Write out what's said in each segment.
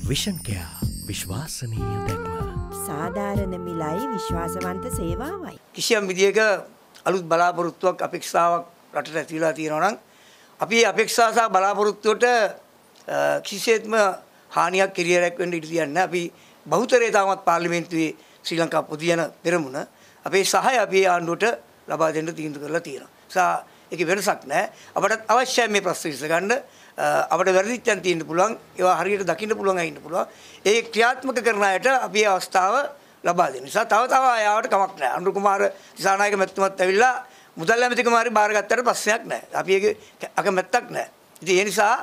විෂන්කයා විශ්වාසනීය දැක්ම සාධාරණ මිලයි විශ්වාසවන්ත සේවාවයි. කිසියම් විදිහක අලුත් බලාපොරොත්තුවක් අපේක්ෂාවක් රටට ඇතිලා තියෙනවා නම් අපි අපේක්ෂා සහ බලාපොරොත්තුවට කිසිසේත්ම හානියක් කිරියරක් වෙන්න ඉඩ දෙන්නේ නැහැ. අපි බහුතරය තාමත් පාර්ලිමේන්තුවේ ශ්‍රී ලංකා පොදු යන පෙරමුණ අපේ සහය අපි ආණ්ඩුවට ලබා දෙන්න තීන්දුව කරලා තියෙනවා. ඒ නිසා ඒකේ වෙනසක් නැහැ. අපට අවශ්‍යයි මේ ප්‍රශ්න විසඳ ගන්න. අපිට වැරදිච්චන් තියෙන්න පුළුවන් ඒවා හරියට දකින්න පුළුවන් අය ඉන්න පුළුවන් ඒ ක්‍රියාත්මක කරන අයට අපි අවස්ථාව ලබා දෙන නිසා තව තව ආයාවට කමක් නැහැ අනුර කුමාර දිසානායක මැතිතුමත් ඇවිල්ලා මුදල් ඇමතිකම හරි බාරගත්තට ප්‍රශ්නයක් නැහැ අපි ඒක අකමැත්තක් නැහැ ඉතින් ඒ නිසා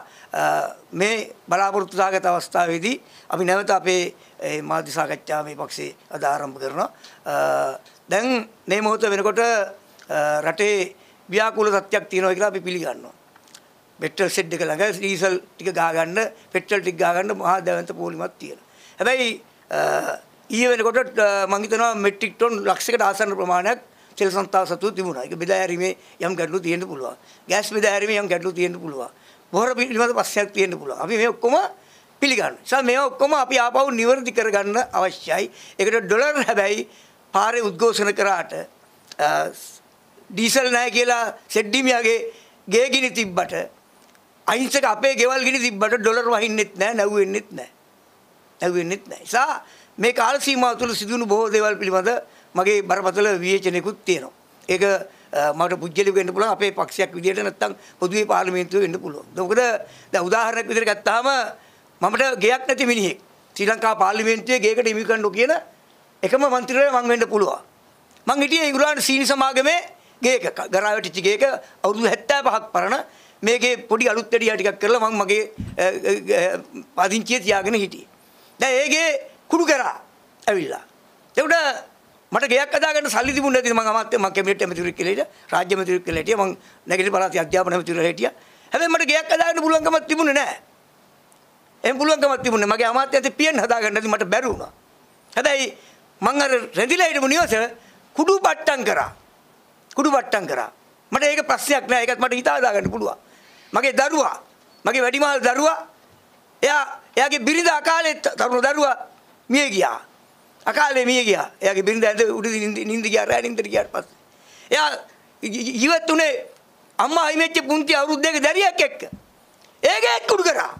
මේ බලාපොරොත්තු දාගත අවස්ථාවේදී අපි නැවත අපේ මාධ්‍ය සාකච්ඡාව මේ පක්ෂේ අද ආරම්භ කරනවා දැන් මේ මොහොත වෙනකොට රටේ ව්‍යාකූල තත්ත්වයක් තියෙනවා කියලා අපි පිළිගන්නවා පෙට්‍රල් ෂෙඩ් එක ළඟ ඩීසල් ටික ගහ ගන්න පෙට්‍රල් ටික ගහ ගන්න මහා දැවන්ත පෝලිමක් තියෙනවා. හැබැයි ඊයේ වෙනකොට මම හිතනවා මෙට්‍රික් ටොන් ලක්ෂයකට ආසන්න ප්‍රමාණයක් තෙල් සංස්ථා සතු තිබුණා. ඒක බෙදා හැරීමේ යම් ගැටලු තියෙන්න පුළුවන්. ගෑස් බෙදා හැරීමේ යම් ගැටලු තියෙන්න පුළුවන්. බොහොර පිළිබඳ ප්‍රශ්නයක් තියෙන්න පුළුවන්. අපි මේ ඔක්කොම පිළිගන්න. නිසා මේ ඔක්කොම අපි ආපහු නිවැරදි කරගන්න අවශ්‍යයි. ඒකට ඩොලර් හැබැයි පාරේ උද්ඝෝෂණ කරාට ඩීසල් නැහැ කියලා සෙඩ්ඩිමියාගේ ගේ ගිනි තිබ්බට අහිංසක අපේ ගෙවල් ගිනි තිබ්බට ඩොලර් වහින්නෙත් නැහැ නැවුවෙන්නෙත් නැහැ. නැවුවෙන්නෙත් නැහැ. සා මේ කාල සීමාව තුළ සිදුණු බොහෝ දේවල් පිළිබඳ මගේ බරපතල විවේචනයකුත් තියෙනවා. ඒක මට පුජ්‍යලිය වෙන්න පුළුවන් අපේ පක්ෂයක් විදියට නැත්නම් පොදුවේ පාර්ලිමේන්තුවේ වෙන්න පුළුවන්. මොකද දැන් උදාහරණයක් විදියට ගත්තාම මමට ගෙයක් නැති මිනිහෙක් ශ්‍රී ලංකා පාර්ලිමේන්තුවේ ගේකට හිමි කරන්න කියන එකම മന്ത്രിවරයා මං වෙන්න පුළුවන්. මං හිටියේ ඉංග්‍රීසි සීනි සමාගමේ ගේක ගරාවටිච්ච ගේක අවුරුදු 75ක් පරණ මේකේ පොඩි අලුත් දෙඩියා ටිකක් කරලා මම මගේ පදිංචිය තියාගෙන හිටියේ. දැන් ඒකේ කුඩු කරා ඇවිල්ලා. ඒකට මට ගෙයක් හදාගන්න සල්ලි තිබුණ නැති මම අමාත්‍ය මම කැබිනට් ඇමතිවරයෙක් කියලා හිටියා රාජ්‍ය ඇමතිවරයෙක් කියලා හිටියා මම නැගිටි පළාතේ අධ්‍යාපන ඇමතිවරයෙක් හිටියා හැබැයි මට ගෙයක් හදාගන්න පුළුවන්කමක් තිබුණේ නැහැ එහෙම පුළුවන්කමක් තිබුණේ මගේ අමාත්‍යන්තේ පියන් හදාගන්න නැති මට බැරි වුණා හැබැයි මම අර රැඳිලා හිටපු නිවස කුඩු බට්ටම් කරා කුඩු බට්ටම් කරා මට ඒක ප්‍රශ්නයක් නෑ ඒකත් මට හිතා හදාගන්න පුළුවන් මගේ දරුවා මගේ වැඩිමහල් දරුවා එයා එයාගේ බිරිඳ අකාලේ තරුණ දරුවා මිය ගියා අකාලේ මිය ගියා එයාගේ බිරිඳ ඇඳ උඩින් නිින්ද ගියා රෑ නිින්දට ගියාට පස්සේ එයා ජීවත් උනේ අම්මා හිමෙච්ච පුංචි අවුරුද්දක දැරියක් එක්ක ඒක එක්කුඩු කරා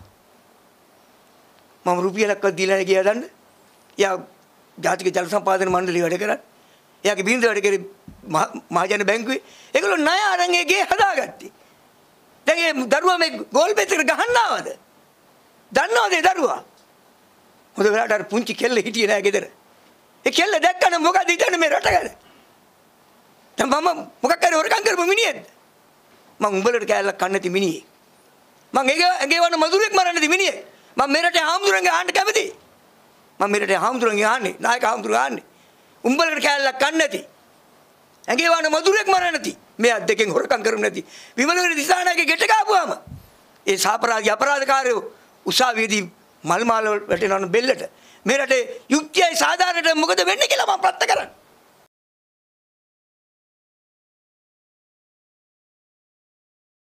මම රුපියලක්වත් දීලා නැහැ කියලා දන්න එයා ජාතික ජල සම්පාදන මණ්ඩලයේ වැඩ කරන්නේ එයාගේ බිරිඳ වැඩ කරේ මහජන බැංකුවේ ඒගොල්ලෝ ණය අරන් ඒ ගේ හදාගත්තේ දැන් ඒ දරුවා මේ ගෝල් බෙතකට ගහන්න ආවද? දන්නවද ඒ දරුවා? හොඳ වෙලාවට අර පුංචි කෙල්ල හිටියේ නෑ ගෙදර. ඒ කෙල්ල දැක්කම මොකද හිතන්නේ මේ රට ගැන? දැන් මම මොකක් හරි හොරකම් කරපු මිනිහෙක්ද? මං උඹලට කෑල්ලක් කන්න නැති මිනිහෙක්. මං ඒගේ ඒගේ වන්න මදුරෙක් මරන්න නැති මිනිහෙක්. මං මෙරට හාමුදුරන්ගේ ආන්න කැමති. මං මෙරට හාමුදුරන්ගේ ආන්නේ, නායක හාමුදුරන් ආන්නේ. උඹලට කෑල්ලක් කන්න නැති. ඇගේ වන්න මදුරෙක් මරන්න නැති. මේ අත් දෙකෙන් හොරකම් කරු නැති විමලවීර දිසානාගේ ගෙට ගාපුවාම ඒ සාපරාධි අපරාධකාරයෝ උසාවියේදී මල් මාල වැටෙනවන බෙල්ලට මේ රටේ යුක්තියයි සාධාරණට මොකද වෙන්නේ කියලා මම ප්‍රත්‍ය කරන්නේ